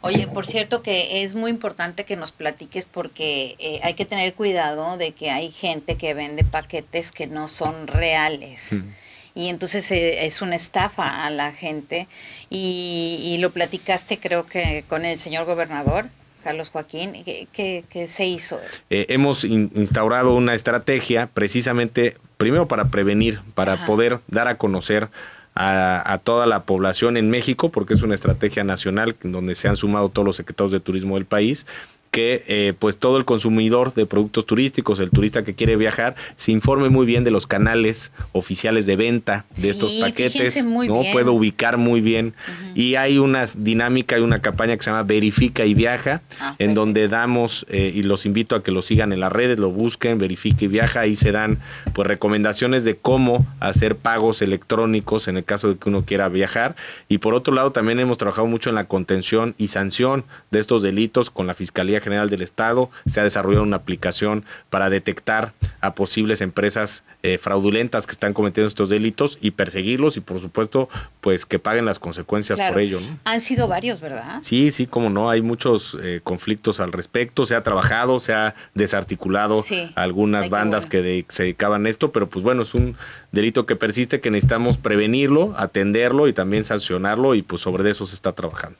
Oye, por cierto que es muy importante que nos platiques porque eh, hay que tener cuidado de que hay gente que vende paquetes que no son reales. Mm. y entonces eh, es una estafa a la gente y, lo platicaste creo que con el señor gobernador. Carlos Joaquín, ¿qué, se hizo? Eh, hemos instaurado una estrategia precisamente, primero para prevenir, para poder dar a conocer a, toda la población en México, porque es una estrategia nacional donde se han sumado todos los secretarios de turismo del país que eh, pues todo el consumidor de productos turísticos, el turista que quiere viajar, se informe muy bien de los canales oficiales de venta de estos paquetes. Muy no bien. puedo ubicar muy bien. Y hay una dinámica, y una campaña que se llama Verifica y Viaja, ah, en donde damos, eh, y los invito a que lo sigan en las redes, lo busquen, verifica y viaja, ahí se dan pues recomendaciones de cómo hacer pagos electrónicos en el caso de que uno quiera viajar. Y por otro lado, también hemos trabajado mucho en la contención y sanción de estos delitos con la Fiscalía General del Estado se ha desarrollado una aplicación para detectar a posibles empresas eh, fraudulentas que están cometiendo estos delitos y perseguirlos y por supuesto pues que paguen las consecuencias por ello. Han sido varios, ¿verdad? Sí, sí, como no, hay muchos eh, conflictos al respecto, se ha trabajado, se ha desarticulado algunas bandas que se dedicaban a esto, pero pues bueno, es un delito que persiste, que necesitamos prevenirlo, atenderlo y también sancionarlo y pues sobre eso se está trabajando.